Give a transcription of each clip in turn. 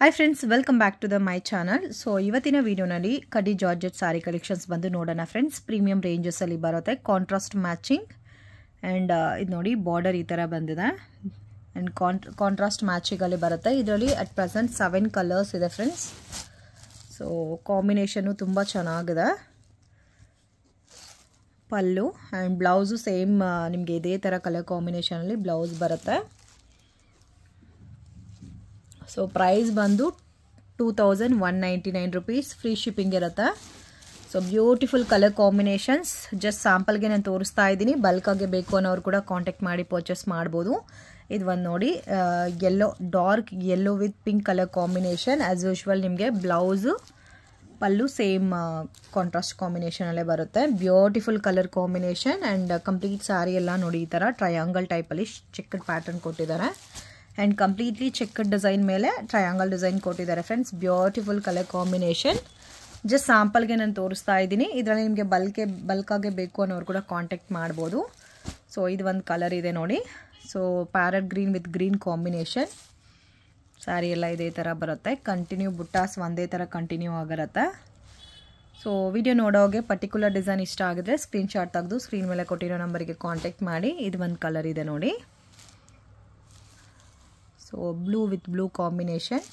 hi friends welcome back to the my channel so ಇವತ್ತಿನ ವಿಡಿಯೋನಲ್ಲಿ ಕಡಿ ಜಾರ್ಜೆಟ್ ಸಾರಿ collections ಬಂದು ನೋಡೋಣ ಫ್ರೆಂಡ್ಸ್ ಪ್ರೀಮಿಯಂ ಅಲ್ಲಿ ಬರುತ್ತೆ ಕಾಂಟ್ರಾಸ್ಟ್ ಮ್ಯಾಚಿಂಗ್ ಆ್ಯಂಡ್ ಇದು ನೋಡಿ ಬಾರ್ಡರ್ ಈ ಥರ ಬಂದಿದೆ ಆ್ಯಂಡ್ ಕಾಂಟ್ ಕಾಂಟ್ರಾಸ್ಟ್ ಮ್ಯಾಚಿಂಗಲ್ಲಿ ಬರುತ್ತೆ ಇದರಲ್ಲಿ ಅಟ್ ಪ್ರೆಸೆಂಟ್ ಸೆವೆನ್ ಕಲರ್ಸ್ ಇದೆ ಫ್ರೆಂಡ್ಸ್ ಸೊ ಕಾಂಬಿನೇಷನು ತುಂಬ ಚೆನ್ನಾಗಿದೆ ಪಲ್ಲು ಆ್ಯಂಡ್ ಬ್ಲೌಸು ಸೇಮ್ ನಿಮಗೆ ಇದೇ ಥರ ಕಲರ್ ಕಾಂಬಿನೇಷನಲ್ಲಿ ಬ್ಲೌಸ್ ಬರುತ್ತೆ ಸೊ ಪ್ರೈಸ್ ಬಂದು two thousand one ninety nine rupees free shipping ಇರುತ್ತೆ so beautiful colour combinations just ಸ್ಯಾಂಪಲ್ಗೆ ನಾನು ತೋರಿಸ್ತಾ ಇದ್ದೀನಿ ಬಲ್ಕಾಗೆ ಬೇಕು ಅನ್ನೋರು ಕೂಡ ಕಾಂಟ್ಯಾಕ್ಟ್ ಮಾಡಿ ಪರ್ಚೇಸ್ ಮಾಡ್ಬೋದು ಇದು ಒಂದು ನೋಡಿ yellow dark yellow with pink colour combination as usual ನಿಮಗೆ ಬ್ಲೌಸು ಪಲ್ಲು ಸೇಮ್ ಕಾಂಟ್ರಾಸ್ಟ್ ಕಾಂಬಿನೇಷನಲ್ಲೇ ಬರುತ್ತೆ beautiful colour combination and complete saree ಎಲ್ಲ ನೋಡಿ ಈ ಥರ ಟ್ರಯಾಂಗಲ್ ಟೈಪಲ್ಲಿ ಚಿಕ್ಕ ಪ್ಯಾಟರ್ನ್ ಕೊಟ್ಟಿದ್ದಾರೆ ಆ್ಯಂಡ್ ಕಂಪ್ಲೀಟ್ಲಿ ಚೆಕ್ಕಡ್ ಡಿಸೈನ್ ಮೇಲೆ ಟ್ರಯಾಂಗಲ್ ಡಿಸೈನ್ ಕೊಟ್ಟಿದ್ದಾರೆ friends beautiful colour combination just ಸ್ಯಾಂಪಲ್ಗೆ ನಾನು ತೋರಿಸ್ತಾ ಇದ್ದೀನಿ ಇದರಲ್ಲಿ ನಿಮಗೆ ಬಲ್ಕೆ ಬಲ್ಕಾಗೆ ಬೇಕು ಅನ್ನೋರು ಕೂಡ ಕಾಂಟ್ಯಾಕ್ಟ್ ಮಾಡ್ಬೋದು ಸೊ ಇದು ಒಂದು ಕಲರ್ ಇದೆ ನೋಡಿ so parrot green with green combination saree ಎಲ್ಲ ಇದೇ ಥರ ಬರುತ್ತೆ ಕಂಟಿನ್ಯೂ ಬುಟ್ಟಾಸ್ ಒಂದೇ ಥರ ಕಂಟಿನ್ಯೂ ಆಗಿರತ್ತೆ ಸೊ ವಿಡಿಯೋ ನೋಡೋಗೆ ಪರ್ಟಿಕ್ಯುಲರ್ ಡಿಸೈನ್ ಇಷ್ಟ ಆಗಿದ್ರೆ ಸ್ಕ್ರೀನ್ಶಾಟ್ ತೆಗೆದು ಸ್ಕ್ರೀನ್ ಮೇಲೆ ಕೊಟ್ಟಿರೋ ನಂಬರಿಗೆ ಕಾಂಟ್ಯಾಕ್ಟ್ ಮಾಡಿ ಇದು ಒಂದು ಕಲರ್ ಇದೆ ನೋಡಿ so blue with blue combination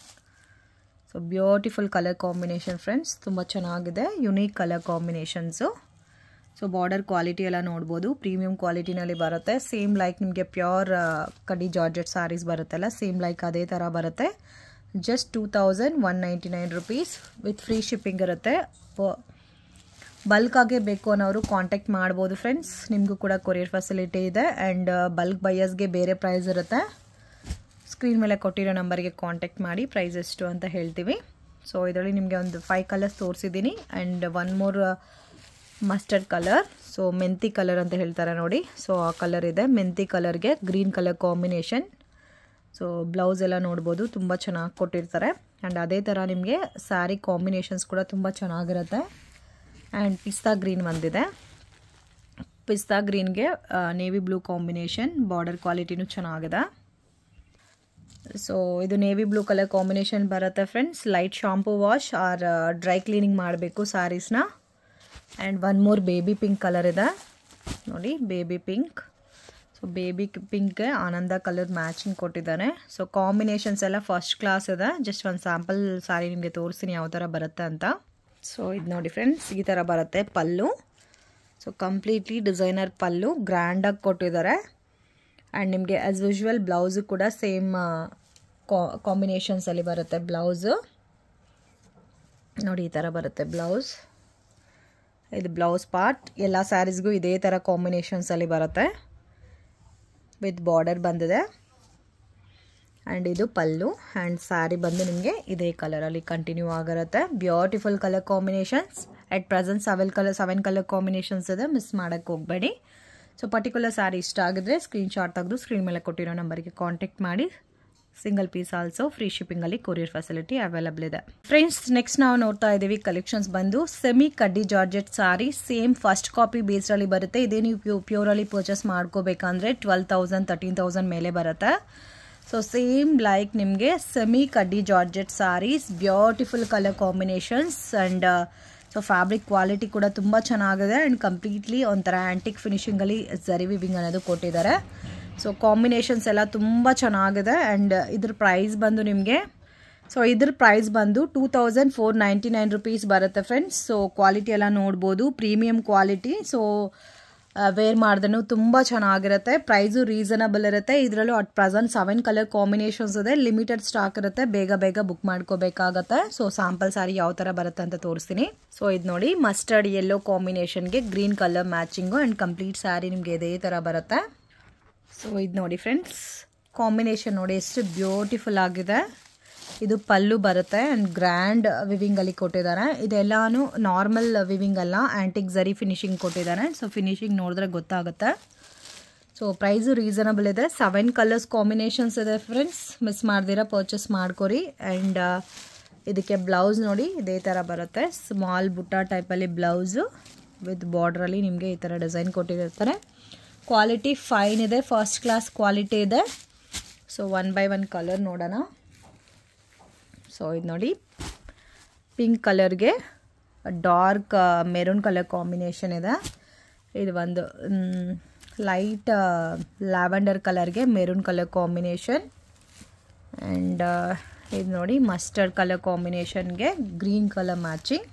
so beautiful colour combination friends ತುಂಬ ಚೆನ್ನಾಗಿದೆ unique colour combinations so border quality ಎಲ್ಲ ನೋಡ್ಬೋದು ಪ್ರೀಮಿಯಮ್ ಕ್ವಾಲಿಟಿನಲ್ಲಿ ಬರುತ್ತೆ ಸೇಮ್ ಲೈಕ್ ನಿಮಗೆ ಪ್ಯೂರ್ ಕಡಿ ಜಾರ್ಜೆಟ್ ಸ್ಯಾರೀಸ್ ಬರುತ್ತಲ್ಲ ಸೇಮ್ ಲೈಕ್ ಅದೇ ಥರ ಬರುತ್ತೆ just two thousand one ninety nine rupees with free shipping ಇರುತ್ತೆ ಬಲ್ಕ್ ಆಗೇ ಬೇಕು ಅನ್ನೋರು ಕಾಂಟ್ಯಾಕ್ಟ್ ಮಾಡ್ಬೋದು ಫ್ರೆಂಡ್ಸ್ ನಿಮಗೂ ಕೂಡ ಕೊರಿಯರ್ ಫೆಸಿಲಿಟಿ ಇದೆ ಆ್ಯಂಡ್ ಬಲ್ಕ್ ಬೈಯರ್ಸ್ಗೆ ಬೇರೆ ಪ್ರೈಸ್ ಇರುತ್ತೆ ಸ್ಕ್ರೀನ್ ಮೇಲೆ ಕೊಟ್ಟಿರೋ ನಂಬರ್ಗೆ ಕಾಂಟ್ಯಾಕ್ಟ್ ಮಾಡಿ ಪ್ರೈಸ್ ಎಷ್ಟು ಅಂತ ಹೇಳ್ತೀವಿ ಸೊ ಇದರಲ್ಲಿ ನಿಮಗೆ ಒಂದು ಫೈವ್ ಕಲರ್ಸ್ ತೋರಿಸಿದ್ದೀನಿ and one more mustard colour so ಮೆಂತಿ ಕಲರ್ ಅಂತ ಹೇಳ್ತಾರೆ ನೋಡಿ ಸೊ ಆ ಕಲರ್ ಇದೆ ಮೆಂತಿ ಕಲರ್ಗೆ green colour combination so blouse ಎಲ್ಲ ನೋಡ್ಬೋದು ತುಂಬ ಚೆನ್ನಾಗಿ ಕೊಟ್ಟಿರ್ತಾರೆ ಆ್ಯಂಡ್ ಅದೇ ಥರ ನಿಮಗೆ ಸ್ಯಾರಿ ಕಾಂಬಿನೇಷನ್ಸ್ ಕೂಡ ತುಂಬ ಚೆನ್ನಾಗಿರುತ್ತೆ ಆ್ಯಂಡ್ ಪಿಸ್ತಾ ಗ್ರೀನ್ ಬಂದಿದೆ ಪಿಸ್ತಾ ಗ್ರೀನ್ಗೆ ನೇವಿ ಬ್ಲೂ ಕಾಂಬಿನೇಷನ್ ಬಾರ್ಡರ್ ಕ್ವಾಲಿಟಿನೂ ಚೆನ್ನಾಗಿದೆ ಸೊ ಇದು ನೇವಿ ಬ್ಲೂ ಕಲರ್ ಕಾಂಬಿನೇಷನ್ ಬರುತ್ತೆ friends light shampoo wash or dry cleaning ಮಾಡಬೇಕು ಸ್ಯಾರೀಸ್ನ and one more baby pink colour ಇದೆ ನೋಡಿ ಬೇಬಿ ಪಿಂಕ್ ಸೊ ಬೇಬಿ ಪಿಂಕ್ಗೆ ಆನಂದ ಕಲರ್ ಮ್ಯಾಚಿಂಗ್ ಕೊಟ್ಟಿದ್ದಾರೆ ಸೊ ಕಾಂಬಿನೇಷನ್ಸ್ ಎಲ್ಲ ಫಸ್ಟ್ ಕ್ಲಾಸ್ ಇದೆ ಜಸ್ಟ್ ಒಂದು ಸ್ಯಾಂಪಲ್ ಸ್ಯಾರಿ ನಿಮಗೆ ತೋರಿಸ್ತೀನಿ ಯಾವ ಥರ ಬರುತ್ತೆ ಅಂತ ಸೊ ಇದು ನೋಡಿ ಫ್ರೆಂಡ್ಸ್ ಈ ಥರ ಬರುತ್ತೆ pallu so completely designer pallu ಗ್ರ್ಯಾಂಡಾಗಿ ಕೊಟ್ಟಿದ್ದಾರೆ ಆ್ಯಂಡ್ ನಿಮಗೆ ಆ್ಯಸ್ ಯೂಶ್ವಲ್ ಬ್ಲೌಸು ಕೂಡ ಸೇಮ್ ಕಾಂಬಿನೇಷನ್ಸಲ್ಲಿ ಬರುತ್ತೆ ಬ್ಲೌಸು ನೋಡಿ ಈ ಥರ ಬರುತ್ತೆ ಬ್ಲೌಸ್ ಇದು ಬ್ಲೌಸ್ ಪಾರ್ಟ್ ಎಲ್ಲ ಸ್ಯಾರೀಸ್ಗೂ ಇದೇ ಥರ ಕಾಂಬಿನೇಷನ್ಸಲ್ಲಿ ಬರುತ್ತೆ ವಿತ್ ಬಾರ್ಡರ್ ಬಂದಿದೆ ಆ್ಯಂಡ್ ಇದು ಪಲ್ಲು ಆ್ಯಂಡ್ ಸ್ಯಾರಿ ಬಂದು ನಿಮಗೆ ಇದೇ ಕಲರಲ್ಲಿ ಕಂಟಿನ್ಯೂ ಆಗಿರುತ್ತೆ beautiful colour combinations at present seven colour seven colour combinations ಇದೆ ಮಿಸ್ ಮಾಡೋಕ್ಕೆ ಹೋಗಬೇಡಿ ಸೊ ಪರ್ಟಿಕ್ಯುಲರ್ ಸ್ಯಾರಿ ಇಷ್ಟ ಆಗಿದ್ರೆ ಸ್ಕ್ರೀನ್ಶಾಟ್ ತೆಗೆದು ಸ್ಕ್ರೀನ್ ಮೇಲೆ ಕೊಟ್ಟಿರೋ ನಂಬರ್ಗೆ ಕಾಂಟ್ಯಾಕ್ಟ್ ಮಾಡಿ ಸಿಂಗಲ್ ಪೀಸ್ ಆಲ್ಸೋ ಫ್ರೀ ಶಿಪ್ಪಿಂಗಲ್ಲಿ ಕೊರಿಯರ್ ಫೆಸಿಲಿಟಿ ಅವೈಲಬಲ್ ಇದೆ ಫ್ರೆಂಡ್ಸ್ ನೆಕ್ಸ್ಟ್ ನಾವು ನೋಡ್ತಾ ಇದ್ದೀವಿ ಕಲೆಕ್ಷನ್ಸ್ ಬಂದು ಸೆಮಿ ಕಡ್ಡಿ georgette saree same first copy ಬೇಸ್ಡಲ್ಲಿ ಬರುತ್ತೆ ಇದೇ ನೀವು ಪ್ಯೂರಲ್ಲಿ ಪರ್ಚೇಸ್ ಮಾಡ್ಕೋಬೇಕಂದ್ರೆ ಟ್ವೆಲ್ ತೌಸಂಡ್ ತರ್ಟೀನ್ ತೌಸಂಡ್ ಮೇಲೆ ಬರುತ್ತೆ ಸೊ ಸೇಮ್ ಲೈಕ್ ನಿಮಗೆ ಸೆಮಿ ಕಡ್ಡಿ georgette sarees beautiful colour combinations and so fabric quality ಕೂಡ ತುಂಬ ಚೆನ್ನಾಗಿದೆ ಆ್ಯಂಡ್ ಕಂಪ್ಲೀಟ್ಲಿ ಒಂಥರ ಆ್ಯಂಟಿಕ್ ಫಿನಿಷಿಂಗಲ್ಲಿ ಜರಿ ವಿವಿಂಗ್ ಅನ್ನೋದು ಕೊಟ್ಟಿದ್ದಾರೆ ಸೊ ಕಾಂಬಿನೇಷನ್ಸ್ ಎಲ್ಲ ತುಂಬ ಚೆನ್ನಾಗಿದೆ ಆ್ಯಂಡ್ ಇದ್ರ ಪ್ರೈಸ್ ಬಂದು ನಿಮಗೆ ಸೊ ಇದ್ರ ಪ್ರೈಸ್ ಬಂದು two thousand four ninety nine rupees ಬರುತ್ತೆ ಫ್ರೆಂಡ್ಸ್ ಸೊ ಕ್ವಾಲಿಟಿ ಎಲ್ಲ ನೋಡ್ಬೋದು ಪ್ರೀಮಿಯಂ ಕ್ವಾಲಿಟಿ ಸೊ ವೇರ್ ಮಾಡಿದ್ರೂ ತುಂಬ ಚೆನ್ನಾಗಿರುತ್ತೆ ಪ್ರೈಸು ರೀಸನಬಲ್ ಇರುತ್ತೆ ಇದರಲ್ಲೂ at present seven colour combinations ಇದೆ ಲಿಮಿಟೆಡ್ ಸ್ಟಾಕ್ ಇರುತ್ತೆ ಬೇಗ ಬೇಗ ಬುಕ್ ಮಾಡ್ಕೋಬೇಕಾಗತ್ತೆ ಸೊ ಸ್ಯಾಂಪಲ್ ಸ್ಯಾರಿ ಯಾವ ಥರ ಬರುತ್ತೆ ಅಂತ ತೋರಿಸ್ತೀನಿ ಸೊ ಇದು ನೋಡಿ ಮಸ್ಟರ್ಡ್ ಎಲ್ಲೋ ಕಾಂಬಿನೇಷನ್ಗೆ green colour matching and complete saree ನಿಮಗೆ ಇದೇ ಥರ ಬರುತ್ತೆ ಸೊ ಇದು ನೋಡಿ ಫ್ರೆಂಡ್ಸ್ ಕಾಂಬಿನೇಷನ್ ನೋಡಿ ಎಷ್ಟು ಬ್ಯೂಟಿಫುಲ್ ಆಗಿದೆ ಇದು ಪಲ್ಲು ಬರುತ್ತೆ ಆ್ಯಂಡ್ ಗ್ರ್ಯಾಂಡ್ ವಿವಿಂಗಲ್ಲಿ ಕೊಟ್ಟಿದ್ದಾರೆ ಇದೆಲ್ಲಾನು ನಾರ್ಮಲ್ ವಿವಿಂಗ್ ಅಲ್ಲ ಆ್ಯಂಟಿಕ್ ಝರಿ ಫಿನಿಶಿಂಗ್ ಕೊಟ್ಟಿದ್ದಾರೆ ಸೊ ಫಿನಿಶಿಂಗ್ ನೋಡಿದ್ರೆ ಗೊತ್ತಾಗುತ್ತೆ ಸೊ ಪ್ರೈಸು ರೀಸನಬಲ್ ಇದೆ ಸೆವೆನ್ ಕಲರ್ಸ್ ಕಾಂಬಿನೇಷನ್ಸ್ ಇದೆ ಫ್ರೆಂಡ್ಸ್ ಮಿಸ್ ಮಾಡ್ದಿರ ಪರ್ಚೇಸ್ ಮಾಡ್ಕೊರಿ ಆ್ಯಂಡ್ uh, ಇದಕ್ಕೆ ಬ್ಲೌಸ್ ನೋಡಿ ಇದೇ ಥರ ಬರುತ್ತೆ ಸ್ಮಾಲ್ ಬುಟ್ಟ ಟೈಪಲ್ಲಿ ಬ್ಲೌಸು ವಿತ್ ಬಾರ್ಡ್ರಲ್ಲಿ ನಿಮಗೆ ಈ ಥರ ಡಿಸೈನ್ ಕೊಟ್ಟಿರ್ತಾರೆ ಕ್ವಾಲಿಟಿ ಫೈನ್ ಇದೆ ಫಸ್ಟ್ ಕ್ಲಾಸ್ ಕ್ವಾಲಿಟಿ ಇದೆ so one by one colour ನೋಡೋಣ ಸೊ ಇದು ನೋಡಿ ಪಿಂಕ್ ಕಲರ್ಗೆ ಡಾರ್ಕ್ ಮೆರೂನ್ ಕಲರ್ ಕಾಂಬಿನೇಷನ್ ಇದೆ ಇದು ಒಂದು ಲೈಟ್ ಲ್ಯಾವೆಂಡರ್ ಕಲರ್ಗೆ ಮೆರೂನ್ ಕಲರ್ ಕಾಂಬಿನೇಷನ್ ಆ್ಯಂಡ್ ಇದು ನೋಡಿ ಮಸ್ಟರ್ಡ್ ಕಲರ್ ಕಾಂಬಿನೇಷನ್ಗೆ ಗ್ರೀನ್ ಕಲರ್ ಮ್ಯಾಚಿಂಗ್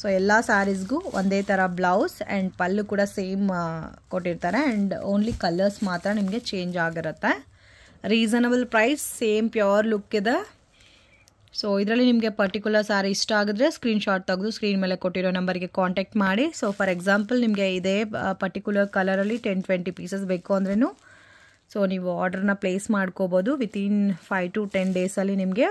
ಸೊ ಎಲ್ಲ ಸ್ಯಾರೀಸ್ಗೂ ಒಂದೇ ಥರ ಬ್ಲೌಸ್ ಆ್ಯಂಡ್ ಪಲ್ಲು ಕೂಡ ಸೇಮ್ uh, ಕೊಟ್ಟಿರ್ತಾರೆ ಆ್ಯಂಡ್ ಓನ್ಲಿ ಕಲರ್ಸ್ ಮಾತ್ರ ನಿಮಗೆ ಚೇಂಜ್ ಆಗಿರುತ್ತೆ reasonable price same pure look ಇದೆ ಸೊ ಇದರಲ್ಲಿ ನಿಮಗೆ ಪರ್ಟಿಕ್ಯುಲರ್ ಸಾರಿ ಇಷ್ಟ ಆಗಿದ್ರೆ ಶಾಟ್ ತೆಗೆದು ಸ್ಕ್ರೀನ್ ಮೇಲೆ ಕೊಟ್ಟಿರೋ ನಂಬರ್ಗೆ ಕಾಂಟ್ಯಾಕ್ಟ್ ಮಾಡಿ ಸೊ ಫಾರ್ ಎಕ್ಸಾಂಪಲ್ ನಿಮಗೆ ಇದೇ ಪರ್ಟಿಕ್ಯುಲರ್ ಕಲರಲ್ಲಿ ಟೆನ್ ಟ್ವೆಂಟಿ ಪೀಸಸ್ ಬೇಕು ಅಂದ್ರೂ ಸೊ ನೀವು ಆರ್ಡ್ರನ್ನ ಪ್ಲೇಸ್ ಮಾಡ್ಕೋಬೋದು ವಿತಿನ್ ಫೈವ್ ಟು ಟೆನ್ ಡೇಸಲ್ಲಿ ನಿಮಗೆ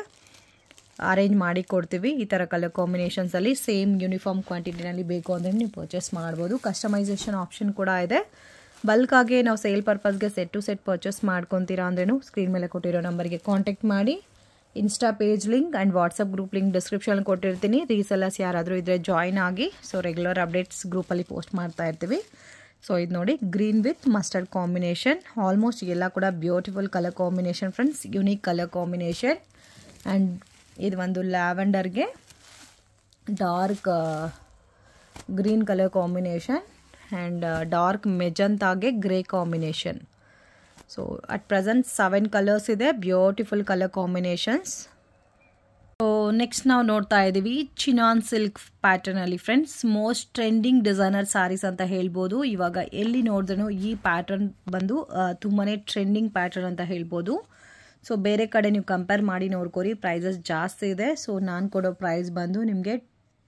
ಅರೇಂಜ್ ಮಾಡಿ ಕೊಡ್ತೀವಿ ಈ ಥರ ಕಲರ್ ಕಾಂಬಿನೇಷನ್ಸಲ್ಲಿ ಸೇಮ್ ಯೂನಿಫಾರ್ಮ್ ಕ್ವಾಂಟಿಟಿನಲ್ಲಿ ಬೇಕು ಅಂದ್ರೆ ನೀವು ಪರ್ಚೇಸ್ ಮಾಡ್ಬೋದು ಕಸ್ಟಮೈಸೇಷನ್ ಆಪ್ಷನ್ ಕೂಡ ಇದೆ ಬಲ್ಕಾಗೆ ನಾವು ಸೇಲ್ ಪರ್ಪಸ್ಗೆ ಸೆಟ್ ಟು ಸೆಟ್ ಪರ್ಚೇಸ್ ಮಾಡ್ಕೊತೀರಾ ಅಂದ್ರೂ ಸ್ಕ್ರೀನ್ ಮೇಲೆ ಕೊಟ್ಟಿರೋ ನಂಬರ್ಗೆ ಕಾಂಟ್ಯಾಕ್ಟ್ ಮಾಡಿ Insta page link and WhatsApp group link description ಕೊಟ್ಟಿರ್ತೀನಿ ರೀಸೆಲ್ಲರ್ಸ್ ಯಾರಾದರೂ ಇದ್ದರೆ ಜಾಯ್ನ್ ಆಗಿ ಸೊ ರೆಗ್ಯುಲರ್ ಅಪ್ಡೇಟ್ಸ್ ಗ್ರೂಪಲ್ಲಿ ಪೋಸ್ಟ್ ಮಾಡ್ತಾ ಇರ್ತೀವಿ ಸೊ ಇದು ನೋಡಿ green with mustard combination almost ಎಲ್ಲ ಕೂಡ beautiful colour combination friends unique colour combination and ಇದು ಒಂದು ಲ್ಯಾವೆಂಡರ್ಗೆ dark green colour combination and dark ಮೆಜಂತಾಗೆ grey combination so at present seven colours ಇದೆ beautiful colour combinations so next ನಾವು ನೋಡ್ತಾ ಇದ್ದೀವಿ ಚಿನಾನ್ ಸಿಲ್ಕ್ ಪ್ಯಾಟರ್ನಲ್ಲಿ friends most trending designer saris ಅಂತ ಹೇಳ್ಬೋದು ಇವಾಗ ಎಲ್ಲಿ ನೋಡಿದ್ರೂ ಈ ಪ್ಯಾಟರ್ನ್ ಬಂದು ತುಂಬಾ ಟ್ರೆಂಡಿಂಗ್ ಪ್ಯಾಟರ್ನ್ ಅಂತ ಹೇಳ್ಬೋದು ಸೊ ಬೇರೆ ಕಡೆ ನೀವು ಕಂಪೇರ್ ಮಾಡಿ ನೋಡ್ಕೊರಿ ಪ್ರೈಸಸ್ ಜಾಸ್ತಿ ಇದೆ ಸೊ ನಾನು ಕೊಡೋ ಪ್ರೈಸ್ ಬಂದು ನಿಮಗೆ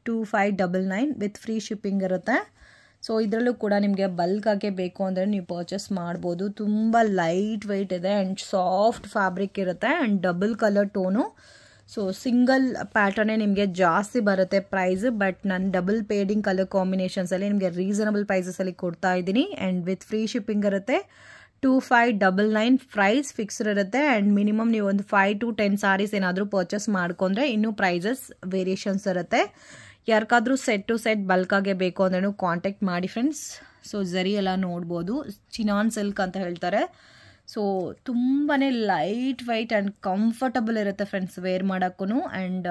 two five double nine with free shipping ಇರುತ್ತೆ ಸೊ ಇದರಲ್ಲೂ ಕೂಡ ನಿಮಗೆ ಬಲ್ಕ್ ಆಗಿ ಬೇಕು ಅಂದರೆ ನೀವು ಪರ್ಚೇಸ್ ಮಾಡ್ಬೋದು ತುಂಬ ಲೈಟ್ ವೆಯ್ಟ್ ಇದೆ ಆ್ಯಂಡ್ ಸಾಫ್ಟ್ ಫ್ಯಾಬ್ರಿಕ್ ಇರುತ್ತೆ and double colour tone so single ಪ್ಯಾಟರ್ನೇ ನಿಮಗೆ ಜಾಸ್ತಿ ಬರುತ್ತೆ ಪ್ರೈಸ್ ಬಟ್ ನಾನು ಡಬಲ್ ಪೇಡಿಂಗ್ ಕಲರ್ ಕಾಂಬಿನೇಷನ್ಸಲ್ಲಿ ನಿಮಗೆ ರೀಸನಬಲ್ ಪ್ರೈಸಸಲ್ಲಿ ಕೊಡ್ತಾ ಇದ್ದೀನಿ ಆ್ಯಂಡ್ ವಿತ್ ಫ್ರೀ ಶಿಪ್ಪಿಂಗ್ ಇರುತ್ತೆ two five double nine price fix ಇರುತ್ತೆ ಆ್ಯಂಡ್ ಮಿನಿಮಮ್ ನೀವು ಒಂದು ಫೈವ್ ಟು ಟೆನ್ ಸ್ಯಾರೀಸ್ ಏನಾದರೂ ಪರ್ಚೇಸ್ ಮಾಡ್ಕೊಂಡ್ರೆ ಇನ್ನೂ ಪ್ರೈಸಸ್ ವೇರಿಯೇಷನ್ಸ್ ಇರುತ್ತೆ ಯಾರಿಗಾದ್ರೂ ಸೆಟ್ ಟು ಸೆಟ್ ಬಲ್ಕಾಗೆ ಬೇಕು ಅಂದ್ರೂ ಕಾಂಟ್ಯಾಕ್ಟ್ ಮಾಡಿ ಫ್ರೆಂಡ್ಸ್ ಸೊ ಝರಿ ಎಲ್ಲ ನೋಡ್ಬೋದು ಚಿನಾನ್ ಸಿಲ್ಕ್ ಅಂತ ಹೇಳ್ತಾರೆ ಸೊ ತುಂಬಾ ಲೈಟ್ ವೈಟ್ ಆ್ಯಂಡ್ ಕಂಫರ್ಟಬಲ್ ಇರುತ್ತೆ ಫ್ರೆಂಡ್ಸ್ ವೇರ್ ಮಾಡೋಕ್ಕೂ ಆ್ಯಂಡ್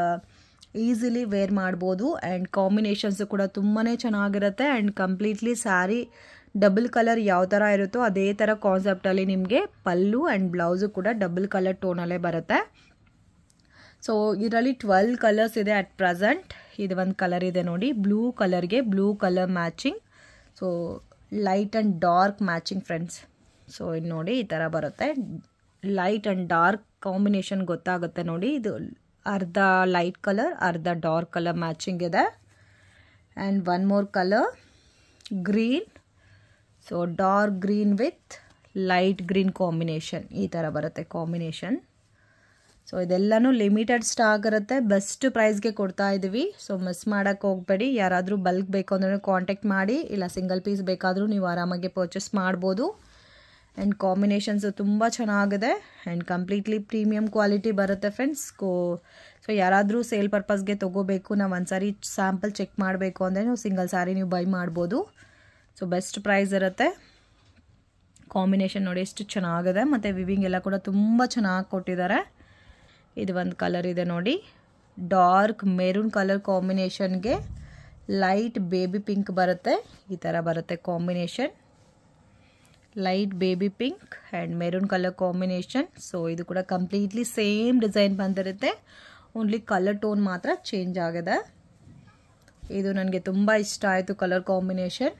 ಈಸಿಲಿ ವೇರ್ ಮಾಡ್ಬೋದು ಆ್ಯಂಡ್ ಕಾಂಬಿನೇಷನ್ಸು ಕೂಡ ತುಂಬಾ ಚೆನ್ನಾಗಿರುತ್ತೆ and completely sari double colour ಯಾವ ಥರ ಇರುತ್ತೋ ಅದೇ ಥರ ಕಾನ್ಸೆಪ್ಟಲ್ಲಿ ನಿಮಗೆ ಪಲ್ಲು ಆ್ಯಂಡ್ ಬ್ಲೌಸು ಕೂಡ ಡಬಲ್ ಕಲರ್ ಟೋನಲ್ಲೇ ಬರುತ್ತೆ ಸೊ ಇದರಲ್ಲಿ ಟ್ವೆಲ್ ಕಲರ್ಸ್ ಇದೆ ಅಟ್ ಪ್ರೆಸೆಂಟ್ ಇದು ಒಂದು ಕಲರ್ ಇದೆ ನೋಡಿ ಬ್ಲೂ ಕಲರ್ಗೆ blue colour matching so light and dark matching friends so ಇದು ನೋಡಿ ಈ ಥರ ಬರುತ್ತೆ ಲೈಟ್ ಆ್ಯಂಡ್ ಡಾರ್ಕ್ ಕಾಂಬಿನೇಷನ್ ಗೊತ್ತಾಗುತ್ತೆ ನೋಡಿ ಇದು ಅರ್ಧ ಲೈಟ್ ಕಲರ್ ಅರ್ಧ ಡಾರ್ಕ್ ಕಲರ್ ಮ್ಯಾಚಿಂಗ್ ಇದೆ and one more colour green so dark green with light green combination ಈ ಥರ ಬರುತ್ತೆ ಕಾಂಬಿನೇಷನ್ ಸೊ ಇದೆಲ್ಲನೂ ಲಿಮಿಟೆಡ್ ಸ್ಟಾಕ್ ಇರುತ್ತೆ ಬೆಸ್ಟ್ ಪ್ರೈಸ್ಗೆ ಕೊಡ್ತಾ ಇದ್ದೀವಿ ಸೊ ಮಿಸ್ ಮಾಡೋಕ್ಕೆ ಹೋಗ್ಬೇಡಿ ಯಾರಾದರೂ ಬಲ್ಕ್ ಬೇಕು ಅಂದ್ರೆ ಕಾಂಟ್ಯಾಕ್ಟ್ ಮಾಡಿ ಇಲ್ಲ ಸಿಂಗಲ್ ಪೀಸ್ ಬೇಕಾದರೂ ನೀವು ಆರಾಮಾಗಿ ಪರ್ಚೇಸ್ ಮಾಡ್ಬೋದು ಆ್ಯಂಡ್ ಕಾಂಬಿನೇಷನ್ಸು ತುಂಬ ಚೆನ್ನಾಗಿದೆ ಆ್ಯಂಡ್ ಕಂಪ್ಲೀಟ್ಲಿ ಪ್ರೀಮಿಯಂ ಕ್ವಾಲಿಟಿ ಬರುತ್ತೆ ಫ್ರೆಂಡ್ಸ್ ಕೋ ಸೊ ಯಾರಾದರೂ ಸೇಲ್ ಪರ್ಪಸ್ಗೆ ತೊಗೋಬೇಕು ನಾವು ಒಂದು ಸಾರಿ ಸ್ಯಾಂಪಲ್ ಚೆಕ್ ಮಾಡಬೇಕು ಅಂದರೆ ನೀವು ಸಿಂಗಲ್ ಸಾರಿ ನೀವು ಬೈ ಮಾಡ್ಬೋದು ಸೊ ಬೆಸ್ಟ್ ಪ್ರೈಸ್ ಇರುತ್ತೆ ಕಾಂಬಿನೇಷನ್ ನೋಡಿ ಎಷ್ಟು ಚೆನ್ನಾಗಿದೆ ಮತ್ತು ವಿವಿಂಗ್ ಎಲ್ಲ ಕೂಡ ತುಂಬ ಚೆನ್ನಾಗಿ ಕೊಟ್ಟಿದ್ದಾರೆ ಇದು ಒಂದು ಕಲರ್ ಇದೆ ನೋಡಿ ಡಾರ್ಕ್ ಮೆರೂನ್ ಕಲರ್ ಕಾಂಬಿನೇಷನ್ಗೆ ಲೈಟ್ ಬೇಬಿ ಪಿಂಕ್ ಬರುತ್ತೆ ಈ ಥರ ಬರುತ್ತೆ combination light baby pink and maroon colour combination so ಇದು ಕೂಡ ಕಂಪ್ಲೀಟ್ಲಿ ಸೇಮ್ ಡಿಸೈನ್ ಬಂದಿರುತ್ತೆ ಓನ್ಲಿ ಕಲರ್ ಟೋನ್ ಮಾತ್ರ ಚೇಂಜ್ ಆಗಿದೆ ಇದು ನನಗೆ ತುಂಬ ಇಷ್ಟ ಆಯಿತು ಕಲರ್ ಕಾಂಬಿನೇಷನ್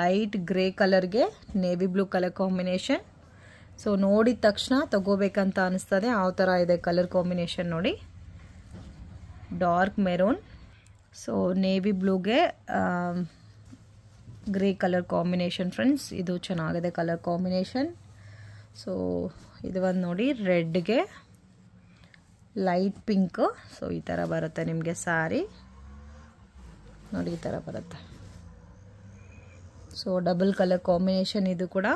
ಲೈಟ್ ಗ್ರೇ ಕಲರ್ಗೆ navy blue colour combination so ನೋಡಿದ ತಕ್ಷಣ ತಗೋಬೇಕಂತ ಅನಿಸ್ತದೆ ಆ ಥರ ಇದೆ ಕಲರ್ ಕಾಂಬಿನೇಷನ್ ನೋಡಿ ಡಾರ್ಕ್ ಮೆರೋನ್ ಸೊ ನೇವಿ ಬ್ಲೂಗೆ ಗ್ರೇ ಕಲರ್ ಕಾಂಬಿನೇಷನ್ ಫ್ರೆಂಡ್ಸ್ ಇದು ಚೆನ್ನಾಗಿದೆ ಕಲರ್ ಕಾಂಬಿನೇಷನ್ ಸೊ ಇದು ಒಂದು ನೋಡಿ ರೆಡ್ಗೆ ಲೈಟ್ ಪಿಂಕ್ ಸೊ ಈ ಥರ ಬರುತ್ತೆ ನಿಮಗೆ ಸ್ಯಾರಿ ನೋಡಿ ಈ ಥರ ಬರುತ್ತೆ ಸೊ ಡಬಲ್ ಕಲರ್ ಕಾಂಬಿನೇಷನ್ ಇದು ಕೂಡ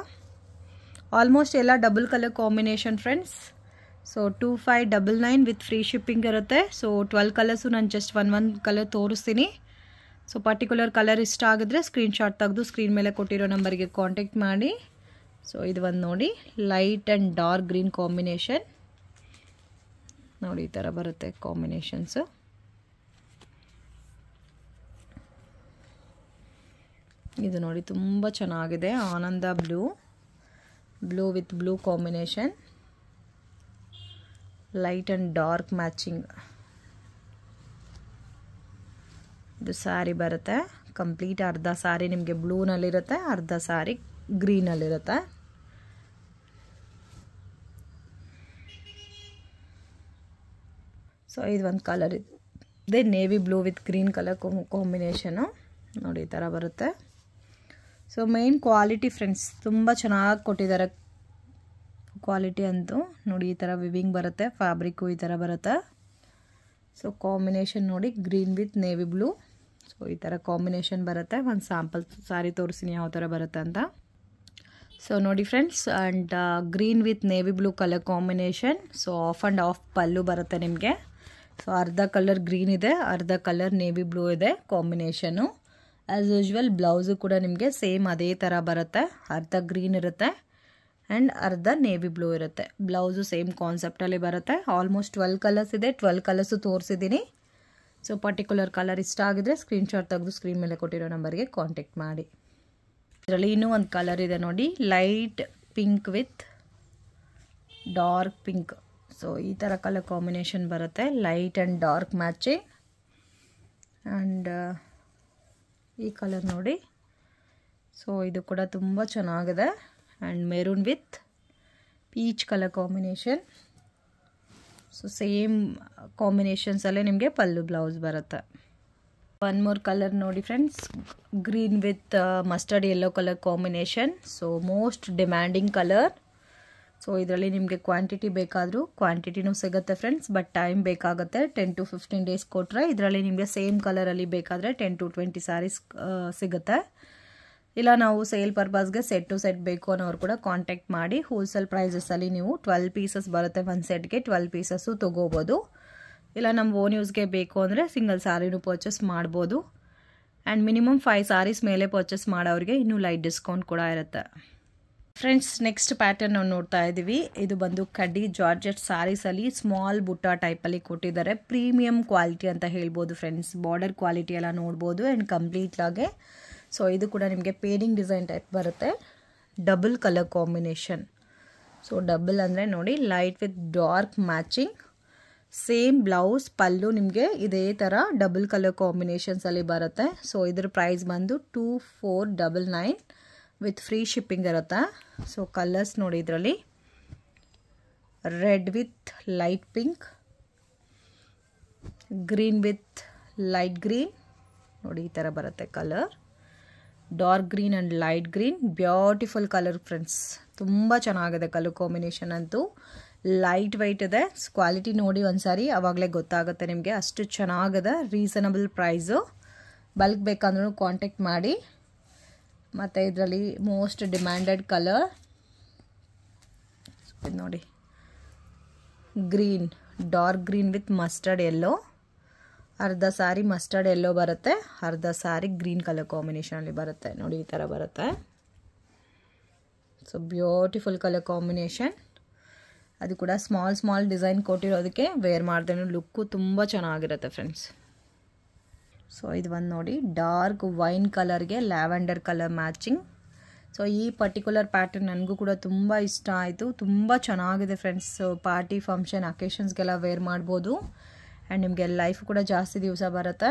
ಆಲ್ಮೋಸ್ಟ್ ಎಲ್ಲ double colour combination friends so two five double nine with free shipping ಇರುತ್ತೆ ಸೊ ಟ್ವೆಲ್ ಕಲರ್ಸು ನಾನು ಜಸ್ಟ್ ಒನ್ ಒನ್ ಕಲರ್ ತೋರಿಸ್ತೀನಿ ಸೊ ಪರ್ಟಿಕ್ಯುಲರ್ ಕಲರ್ ಇಷ್ಟ ಆಗಿದ್ರೆ ಸ್ಕ್ರೀನ್ಶಾಟ್ ತೆಗೆದು ಸ್ಕ್ರೀನ್ ಮೇಲೆ ಕೊಟ್ಟಿರೋ ನಂಬರ್ಗೆ ಕಾಂಟ್ಯಾಕ್ಟ್ ಮಾಡಿ ಸೊ ಇದು ಒಂದು ನೋಡಿ light and dark green combination ನೋಡಿ ಈ ಥರ ಬರುತ್ತೆ ಕಾಂಬಿನೇಷನ್ಸು ಇದು ನೋಡಿ ತುಂಬ ಚೆನ್ನಾಗಿದೆ ಆನಂದ blue blue with blue combination light and dark matching ಇದು ಸ್ಯಾರಿ ಬರುತ್ತೆ ಕಂಪ್ಲೀಟ್ ಅರ್ಧ ಸ್ಯಾರಿ ನಿಮಗೆ ಬ್ಲೂನಲ್ಲಿರುತ್ತೆ ಅರ್ಧ ಸ್ಯಾರಿ ಗ್ರೀನಲ್ಲಿರುತ್ತೆ ಸೊ ಇದು ಒಂದು ಕಲರ್ ಇದೆ navy blue with green colour combination ನೋಡಿ ಈ ಥರ ಬರುತ್ತೆ ಸೊ ಮೇನ್ ಕ್ವಾಲಿಟಿ ಫ್ರೆಂಡ್ಸ್ ತುಂಬ ಚೆನ್ನಾಗಿ ಕೊಟ್ಟಿದ್ದಾರೆ ಕ್ವಾಲಿಟಿ ಅಂತೂ ನೋಡಿ ಈ ಥರ ವಿವಿಂಗ್ ಬರುತ್ತೆ ಫ್ಯಾಬ್ರಿಕ್ಕು ಈ ಥರ ಬರುತ್ತೆ ಸೊ ಕಾಂಬಿನೇಷನ್ ನೋಡಿ green with navy blue so ಈ ಥರ ಕಾಂಬಿನೇಷನ್ ಬರುತ್ತೆ ಒಂದು ಸ್ಯಾಂಪಲ್ ಸಾರಿ ತೋರಿಸ್ತೀನಿ ಯಾವ ಥರ ಬರುತ್ತೆ ಅಂತ ಸೊ ನೋಡಿ friends and green with navy blue colour combination so half and half pallu ಬರುತ್ತೆ ನಿಮಗೆ ಸೊ ಅರ್ಧ ಕಲರ್ ಗ್ರೀನ್ ಇದೆ ಅರ್ಧ ಕಲರ್ ನೇವಿ ಬ್ಲೂ ಇದೆ ಕಾಂಬಿನೇಷನು ಆ್ಯಸ್ ಯೂಶ್ವಲ್ ಬ್ಲೌಸು ಕೂಡ ನಿಮಗೆ ಸೇಮ್ ಅದೇ ಥರ ಬರುತ್ತೆ ಅರ್ಧ ಗ್ರೀನ್ ಇರುತ್ತೆ ಆ್ಯಂಡ್ ಅರ್ಧ ನೇವಿ ಬ್ಲೂ ಇರುತ್ತೆ ಬ್ಲೌಸು ಸೇಮ್ ಕಾನ್ಸೆಪ್ಟಲ್ಲಿ ಬರುತ್ತೆ ಆಲ್ಮೋಸ್ಟ್ ಟ್ವೆಲ್ ಕಲರ್ಸ್ ಇದೆ ಟ್ವೆಲ್ ಕಲರ್ಸು ತೋರಿಸಿದ್ದೀನಿ ಸೊ ಪರ್ಟಿಕ್ಯುಲರ್ ಕಲರ್ ಇಷ್ಟ ಆಗಿದ್ರೆ ಸ್ಕ್ರೀನ್ಶಾಟ್ ತೆಗೆದು ಸ್ಕ್ರೀನ್ ಮೇಲೆ ಕೊಟ್ಟಿರೋ ನಂಬರ್ಗೆ ಕಾಂಟ್ಯಾಕ್ಟ್ ಮಾಡಿ ಇದರಲ್ಲಿ ಇನ್ನೂ ಒಂದು ಕಲರ್ ಇದೆ ನೋಡಿ light pink with dark pink so ಈ ಥರ ಕಲರ್ ಕಾಂಬಿನೇಷನ್ ಬರುತ್ತೆ light and dark matching and ಈ ಕಲರ್ ನೋಡಿ ಸೊ ಇದು ಕೂಡ ತುಂಬ ಚೆನ್ನಾಗಿದೆ and maroon with peach colour combination so same ಕಾಂಬಿನೇಷನ್ಸಲ್ಲೇ ನಿಮಗೆ ಪಲ್ಲು ಬ್ಲೌಸ್ ಬರುತ್ತೆ ಒನ್ ಮೋರ್ ಕಲರ್ ನೋಡಿ friends green with mustard yellow colour combination so most demanding colour so ಇದರಲ್ಲಿ ನಿಮಗೆ ಕ್ವಾಂಟಿಟಿ ಬೇಕಾದರೂ ಕ್ವಾಂಟಿಟಿನೂ ಸಿಗುತ್ತೆ ಫ್ರೆಂಡ್ಸ್ ಬಟ್ ಟೈಮ್ ಬೇಕಾಗುತ್ತೆ ಟೆನ್ ಟು ಫಿಫ್ಟೀನ್ ಡೇಸ್ ಕೊಟ್ಟರೆ ಇದರಲ್ಲಿ ನಿಮಗೆ ಸೇಮ್ ಕಲರಲ್ಲಿ ಬೇಕಾದರೆ ಟೆನ್ ಟು ಟ್ವೆಂಟಿ ಸ್ಯಾರೀಸ್ ಸಿಗುತ್ತೆ ಇಲ್ಲ ನಾವು ಸೇಲ್ ಪರ್ಪಸ್ಗೆ ಸೆಟ್ ಟು ಸೆಟ್ ಬೇಕು ಅನ್ನೋರು ಕೂಡ ಕಾಂಟ್ಯಾಕ್ಟ್ ಮಾಡಿ ಹೋಲ್ಸೇಲ್ ಪ್ರೈಸಸಲ್ಲಿ ನೀವು ಟ್ವೆಲ್ ಪೀಸಸ್ ಬರುತ್ತೆ ಒನ್ ಸೆಟ್ಗೆ ಟ್ವೆಲ್ ಪೀಸಸ್ಸು ತೊಗೋಬೋದು ಇಲ್ಲ ನಮ್ಮ ಓನ್ ಯೂಸ್ಗೆ ಬೇಕು ಅಂದರೆ ಸಿಂಗಲ್ ಸ್ಯಾರಿನೂ ಪರ್ಚೇಸ್ ಮಾಡ್ಬೋದು ಆ್ಯಂಡ್ ಮಿನಿಮಮ್ ಫೈವ್ ಸ್ಯಾರೀಸ್ ಮೇಲೆ ಪರ್ಚೇಸ್ ಮಾಡೋರಿಗೆ ಇನ್ನೂ ಲೈಟ್ ಡಿಸ್ಕೌಂಟ್ ಕೂಡ ಇರುತ್ತೆ ಫ್ರೆಂಡ್ಸ್ ನೆಕ್ಸ್ಟ್ ಪ್ಯಾಟರ್ನ್ ನಾವು ನೋಡ್ತಾ ಇದ್ದೀವಿ ಇದು ಬಂದು ಕಡ್ಡಿ ಜಾರ್ಜೆಟ್ ಸಾರೀಸಲ್ಲಿ ಸ್ಮಾಲ್ ಬುಟ್ಟ ಟೈಪಲ್ಲಿ ಕೊಟ್ಟಿದ್ದಾರೆ ಪ್ರೀಮಿಯಂ ಕ್ವಾಲಿಟಿ ಅಂತ ಹೇಳ್ಬೋದು ಫ್ರೆಂಡ್ಸ್ ಬಾರ್ಡರ್ ಕ್ವಾಲಿಟಿ ಎಲ್ಲ ನೋಡ್ಬೋದು ಆ್ಯಂಡ್ ಕಂಪ್ಲೀಟ್ಲಾಗೆ ಸೊ ಇದು ಕೂಡ ನಿಮಗೆ ಪೇರಿಂಗ್ ಡಿಸೈನ್ ಟೈಪ್ ಬರುತ್ತೆ double colour combination so double ಅಂದರೆ ನೋಡಿ light with dark matching same blouse pallu ನಿಮಗೆ ಇದೇ ಥರ ಡಬಲ್ ಕಲರ್ ಕಾಂಬಿನೇಷನ್ಸಲ್ಲಿ ಬರುತ್ತೆ ಸೊ ಇದ್ರ ಪ್ರೈಸ್ ಬಂದು two four double nine with free shipping ಇರುತ್ತಾ ಸೊ ಕಲರ್ಸ್ ನೋಡಿ ಇದರಲ್ಲಿ red with light pink green with light green ನೋಡಿ ಈ ಥರ ಬರುತ್ತೆ colour dark green and light green beautiful colour friends ತುಂಬ ಚೆನ್ನಾಗಿದೆ ಕಲರ್ ಕಾಂಬಿನೇಷನ್ ಅಂತೂ ಲೈಟ್ ವೈಟ್ ಇದೆ ಕ್ವಾಲಿಟಿ ನೋಡಿ ಒಂದ್ಸಾರಿ ಅವಾಗಲೇ ಗೊತ್ತಾಗುತ್ತೆ ನಿಮಗೆ ಅಷ್ಟು ಚೆನ್ನಾಗಿದೆ ರೀಸನಬಲ್ ಪ್ರೈಸು ಬಲ್ಕ್ ಬೇಕಂದ್ರೂ ಕಾಂಟ್ಯಾಕ್ಟ್ ಮಾಡಿ ಮತ್ತು ಇದರಲ್ಲಿ ಮೋಸ್ಟ್ ಡಿಮ್ಯಾಂಡೆಡ್ ಕಲರ್ ಇದು ನೋಡಿ green dark green with mustard yellow ಅರ್ಧ ಸಾರಿ ಮಸ್ಟರ್ಡ್ ಎಲ್ಲೋ ಬರುತ್ತೆ ಅರ್ಧ ಸಾರಿ ಗ್ರೀನ್ ಕಲರ್ ಕಾಂಬಿನೇಷನಲ್ಲಿ ಬರುತ್ತೆ ನೋಡಿ ಈ ಥರ ಬರುತ್ತೆ ಸೊ ಬ್ಯೂಟಿಫುಲ್ ಕಲರ್ ಕಾಂಬಿನೇಷನ್ ಅದು ಕೂಡ ಸ್ಮಾಲ್ ಸ್ಮಾಲ್ ಡಿಸೈನ್ ಕೊಟ್ಟಿರೋದಕ್ಕೆ ವೇರ್ ಮಾಡಿದ್ರೆ ಲುಕ್ಕು ತುಂಬ ಚೆನ್ನಾಗಿರುತ್ತೆ ಫ್ರೆಂಡ್ಸ್ ಸೊ ಇದು ಒಂದು ನೋಡಿ ಡಾರ್ಕ್ ವೈನ್ ಕಲರ್ಗೆ ಲ್ಯಾವೆಂಡರ್ ಕಲರ್ ಮ್ಯಾಚಿಂಗ್ ಸೊ ಈ ಪರ್ಟಿಕ್ಯುಲರ್ ಪ್ಯಾಟರ್ನ್ ನನಗೂ ಕೂಡ ತುಂಬ ಇಷ್ಟ ಆಯಿತು ತುಂಬ ಚೆನ್ನಾಗಿದೆ ಫ್ರೆಂಡ್ಸ್ ಪಾರ್ಟಿ ಫಂಕ್ಷನ್ ಅಕೇಶನ್ಸ್ಗೆಲ್ಲ ವೇರ್ ಮಾಡ್ಬೋದು ಆ್ಯಂಡ್ ನಿಮಗೆ ಲೈಫ್ ಕೂಡ ಜಾಸ್ತಿ ದಿವಸ ಬರುತ್ತೆ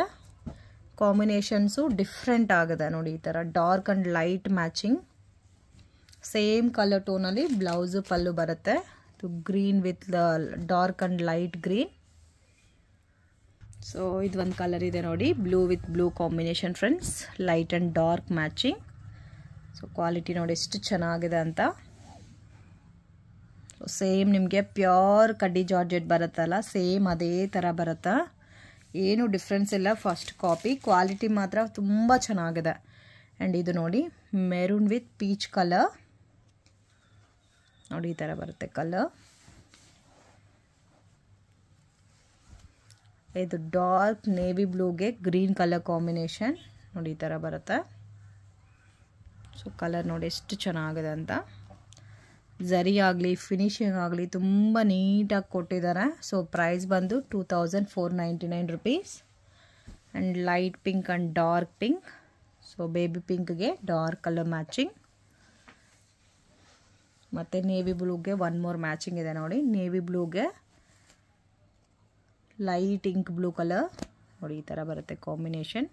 ಕಾಂಬಿನೇಷನ್ಸು ಡಿಫ್ರೆಂಟ್ ಆಗಿದೆ ನೋಡಿ ಈ ಥರ dark and light matching same colour ಟೋನಲ್ಲಿ ಬ್ಲೌಸು ಪಲ್ಲು ಬರುತ್ತೆ green with dark and light green so ಇದು ಒಂದು ಕಲರ್ ಇದೆ ನೋಡಿ blue with blue combination friends light and dark matching so quality ನೋಡಿ ಎಷ್ಟು ಚೆನ್ನಾಗಿದೆ ಅಂತ ಸೇಮ್ ನಿಮಗೆ ಪ್ಯೂರ್ ಕಡ್ಡಿ ಜಾರ್ಜೆಟ್ ಬರುತ್ತಲ್ಲ ಸೇಮ್ ಅದೇ ಥರ ಬರುತ್ತಾ ಏನು ಡಿಫ್ರೆನ್ಸ್ ಇಲ್ಲ ಫಸ್ಟ್ ಕಾಪಿ ಕ್ವಾಲಿಟಿ ಮಾತ್ರ ತುಂಬ ಚೆನ್ನಾಗಿದೆ ಆ್ಯಂಡ್ ಇದು ನೋಡಿ ಮೆರೂನ್ ವಿತ್ ಪೀಚ್ ಕಲರ್ ನೋಡಿ ಈ ಥರ ಬರುತ್ತೆ ಕಲರ್ ಇದು ಡಾರ್ಕ್ ನೇವಿ ಬ್ಲೂಗೆ ಗ್ರೀನ್ ಕಲರ್ ಕಾಂಬಿನೇಷನ್ ನೋಡಿ ಈ ಥರ ಬರುತ್ತೆ ಸೊ ಕಲರ್ ನೋಡಿ ಎಷ್ಟು ಚೆನ್ನಾಗಿದೆ ಅಂತ ಝರಿ ಆಗಲಿ ಫಿನಿಶಿಂಗ್ ಆಗಲಿ ತುಂಬ ನೀಟಾಗಿ ಕೊಟ್ಟಿದ್ದಾರೆ ಸೊ ಪ್ರೈಸ್ ಬಂದು two thousand four ninety nine rupees and light pink and dark pink so baby ಪಿಂಕ್ಗೆ ಡಾರ್ಕ್ ಕಲರ್ ಮ್ಯಾಚಿಂಗ್ ಮತ್ತು ನೇವಿ ಬ್ಲೂಗೆ ಒನ್ ಮೋರ್ ಮ್ಯಾಚಿಂಗ್ ಇದೆ ನೋಡಿ ನೇವಿ ಬ್ಲೂಗೆ ಲೈಟ್ ಇಂಕ್ ಬ್ಲೂ ಕಲರ್ ನೋಡಿ ಈ ಥರ ಬರುತ್ತೆ ಕಾಂಬಿನೇಷನ್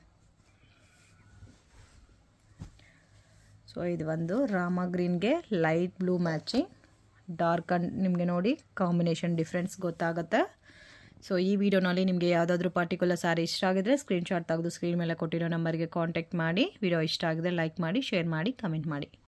ಸೊ ಇದು ಒಂದು ರಾಮ ಗ್ರೀನ್ಗೆ light blue matching dark and ನಿಮಗೆ ನೋಡಿ ಕಾಂಬಿನೇಷನ್ ಡಿಫ್ರೆನ್ಸ್ ಗೊತ್ತಾಗುತ್ತೆ ಸೊ ಈ ವಿಡಿಯೋನಲ್ಲಿ ನಿಮಗೆ ಯಾವುದಾದ್ರೂ ಪರ್ಟಿಕ್ಯುಲರ್ ಸಾರಿ ಇಷ್ಟ ಆಗಿದ್ರೆ ಸ್ಕ್ರೀನ್ಶಾಟ್ ತೆಗೆದು ಸ್ಕ್ರೀನ್ ಮೇಲೆ ಕೊಟ್ಟಿರೋ ನಂಬರ್ಗೆ ಕಾಂಟ್ಯಾಕ್ಟ್ ಮಾಡಿ ವಿಡಿಯೋ ಇಷ್ಟ ಆಗಿದ್ರೆ ಲೈಕ್ ಮಾಡಿ ಶೇರ್ ಮಾಡಿ ಕಮೆಂಟ್ ಮಾಡಿ